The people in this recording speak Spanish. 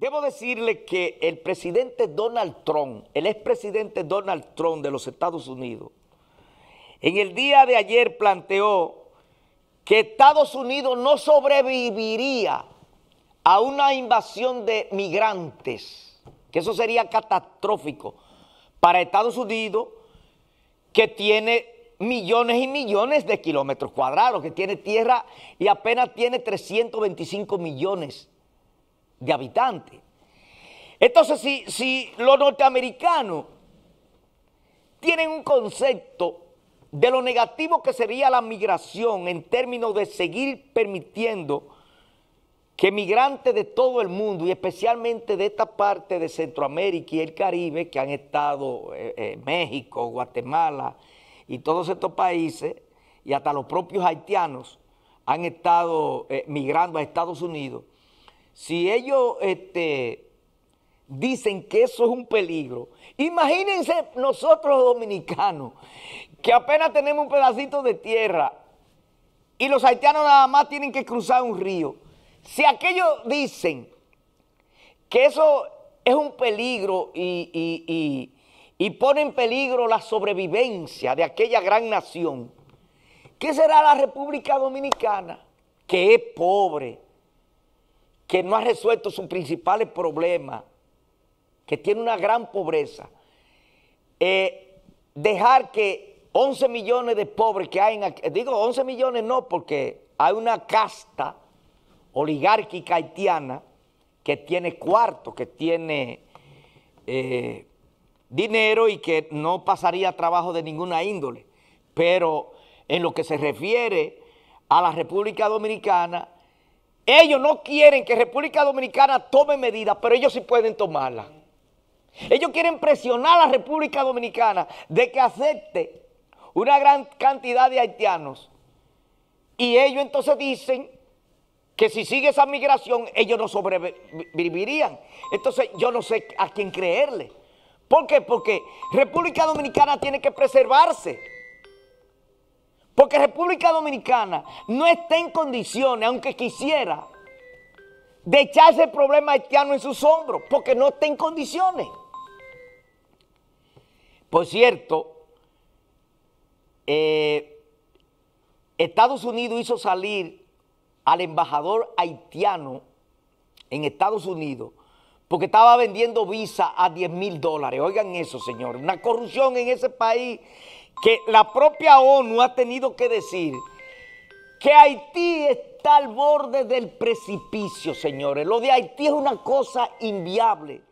Debo decirle que el presidente Donald Trump, el expresidente Donald Trump de los Estados Unidos, en el día de ayer planteó que Estados Unidos no sobreviviría a una invasión de migrantes, que eso sería catastrófico para Estados Unidos, que tiene millones y millones de kilómetros cuadrados, que tiene tierra y apenas tiene 325 millones de habitantes. Entonces, si, si los norteamericanos tienen un concepto de lo negativo que sería la migración en términos de seguir permitiendo que migrantes de todo el mundo y especialmente de esta parte de Centroamérica y el Caribe que han estado eh, eh, México, Guatemala y todos estos países y hasta los propios haitianos han estado eh, migrando a Estados Unidos, si ellos este, dicen que eso es un peligro, imagínense nosotros dominicanos, que apenas tenemos un pedacito de tierra y los haitianos nada más tienen que cruzar un río. Si aquellos dicen que eso es un peligro y, ponen en peligro la sobrevivencia de aquella gran nación, ¿qué será la República Dominicana? Que es pobre, que no ha resuelto sus principales problemas, que tiene una gran pobreza, eh, dejar que 11 millones de pobres que hay, en, eh, digo 11 millones no, porque hay una casta oligárquica haitiana que tiene cuarto, que tiene eh, dinero y que no pasaría trabajo de ninguna índole. Pero en lo que se refiere a la República Dominicana, ellos no quieren que República Dominicana tome medidas, pero ellos sí pueden tomarlas. Ellos quieren presionar a la República Dominicana de que acepte una gran cantidad de haitianos. Y ellos entonces dicen que si sigue esa migración, ellos no sobrevivirían. Entonces yo no sé a quién creerle. ¿Por qué? Porque República Dominicana tiene que preservarse que República Dominicana no está en condiciones, aunque quisiera, de echarse el problema haitiano en sus hombros, porque no está en condiciones. Por cierto, eh, Estados Unidos hizo salir al embajador haitiano en Estados Unidos porque estaba vendiendo visa a 10 mil dólares. Oigan eso, señor. Una corrupción en ese país que la propia ONU ha tenido que decir que Haití está al borde del precipicio, señores. Lo de Haití es una cosa inviable.